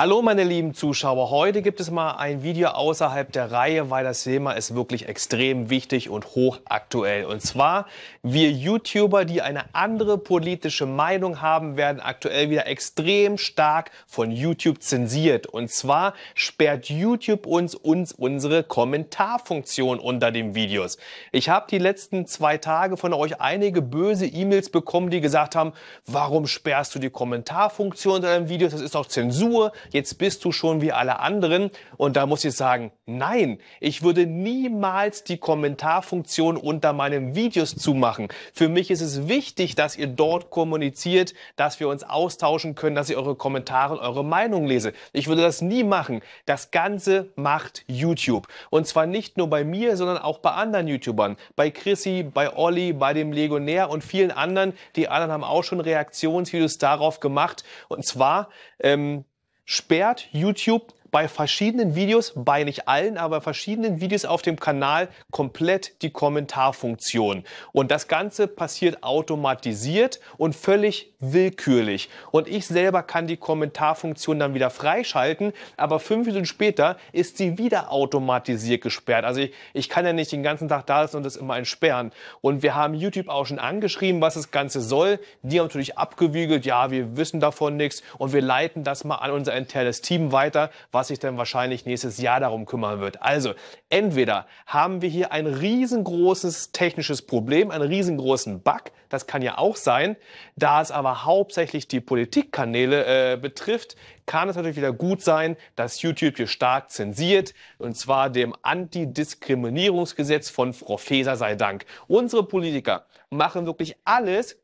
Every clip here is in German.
Hallo meine lieben Zuschauer, heute gibt es mal ein Video außerhalb der Reihe, weil das Thema ist wirklich extrem wichtig und hochaktuell. Und zwar, wir YouTuber, die eine andere politische Meinung haben, werden aktuell wieder extrem stark von YouTube zensiert. Und zwar sperrt YouTube uns, uns unsere Kommentarfunktion unter den Videos. Ich habe die letzten zwei Tage von euch einige böse E-Mails bekommen, die gesagt haben, warum sperrst du die Kommentarfunktion unter deinen Videos, das ist doch Zensur jetzt bist du schon wie alle anderen. Und da muss ich sagen, nein, ich würde niemals die Kommentarfunktion unter meinen Videos zumachen. Für mich ist es wichtig, dass ihr dort kommuniziert, dass wir uns austauschen können, dass ich eure Kommentare und eure Meinung lese. Ich würde das nie machen. Das Ganze macht YouTube. Und zwar nicht nur bei mir, sondern auch bei anderen YouTubern. Bei Chrissy, bei Olli, bei dem Legionär und vielen anderen. Die anderen haben auch schon Reaktionsvideos darauf gemacht. Und zwar, ähm, sperrt YouTube bei verschiedenen Videos, bei nicht allen, aber verschiedenen Videos auf dem Kanal komplett die Kommentarfunktion. Und das Ganze passiert automatisiert und völlig willkürlich. Und ich selber kann die Kommentarfunktion dann wieder freischalten, aber fünf Minuten später ist sie wieder automatisiert gesperrt. Also ich, ich kann ja nicht den ganzen Tag da sein und das immer entsperren. Und wir haben YouTube auch schon angeschrieben, was das Ganze soll. Die haben natürlich abgewiegelt, ja, wir wissen davon nichts und wir leiten das mal an unser internes Team weiter, was sich dann wahrscheinlich nächstes Jahr darum kümmern wird. Also entweder haben wir hier ein riesengroßes technisches Problem, einen riesengroßen Bug, das kann ja auch sein, da es aber hauptsächlich die Politikkanäle äh, betrifft, kann es natürlich wieder gut sein, dass YouTube hier stark zensiert, und zwar dem Antidiskriminierungsgesetz von Frau Feser sei Dank. Unsere Politiker machen wirklich alles,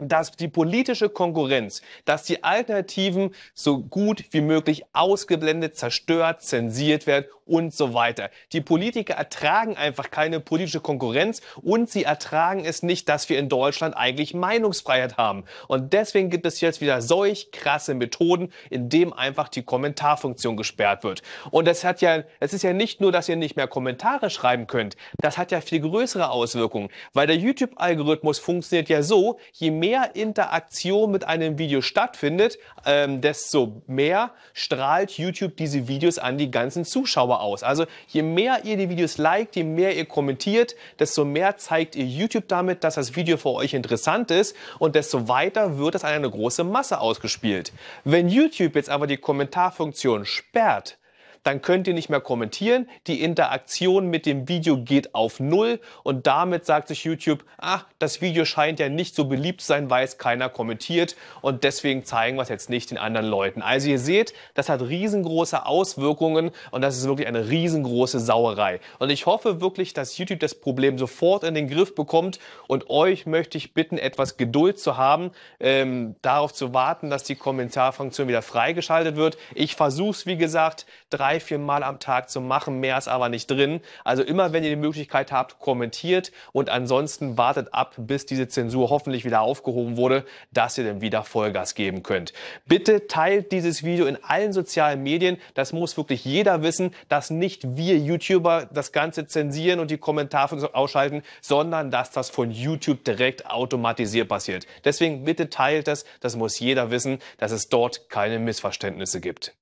dass die politische Konkurrenz, dass die Alternativen so gut wie möglich ausgeblendet, zerstört, zensiert werden und so weiter. Die Politiker ertragen einfach keine politische Konkurrenz und sie ertragen es nicht, dass wir in Deutschland eigentlich Meinungsfreiheit haben. Und deswegen gibt es jetzt wieder solch krasse Methoden, in dem einfach die Kommentarfunktion gesperrt wird. Und das hat ja, es ist ja nicht nur, dass ihr nicht mehr Kommentare schreiben könnt. Das hat ja viel größere Auswirkungen, weil der YouTube-Algorithmus funktioniert ja so, je mehr mehr Interaktion mit einem Video stattfindet, ähm, desto mehr strahlt YouTube diese Videos an die ganzen Zuschauer aus. Also je mehr ihr die Videos liked, je mehr ihr kommentiert, desto mehr zeigt ihr YouTube damit, dass das Video für euch interessant ist und desto weiter wird es an eine große Masse ausgespielt. Wenn YouTube jetzt aber die Kommentarfunktion sperrt, dann könnt ihr nicht mehr kommentieren. Die Interaktion mit dem Video geht auf Null und damit sagt sich YouTube, ach, das Video scheint ja nicht so beliebt zu sein, weil es keiner kommentiert und deswegen zeigen wir es jetzt nicht den anderen Leuten. Also ihr seht, das hat riesengroße Auswirkungen und das ist wirklich eine riesengroße Sauerei. Und ich hoffe wirklich, dass YouTube das Problem sofort in den Griff bekommt und euch möchte ich bitten, etwas Geduld zu haben, ähm, darauf zu warten, dass die Kommentarfunktion wieder freigeschaltet wird. Ich versuche es, wie gesagt, drei drei, vier Mal am Tag zu machen. Mehr ist aber nicht drin. Also immer, wenn ihr die Möglichkeit habt, kommentiert und ansonsten wartet ab, bis diese Zensur hoffentlich wieder aufgehoben wurde, dass ihr dann wieder Vollgas geben könnt. Bitte teilt dieses Video in allen sozialen Medien. Das muss wirklich jeder wissen, dass nicht wir YouTuber das Ganze zensieren und die Kommentare ausschalten, sondern dass das von YouTube direkt automatisiert passiert. Deswegen bitte teilt das. Das muss jeder wissen, dass es dort keine Missverständnisse gibt.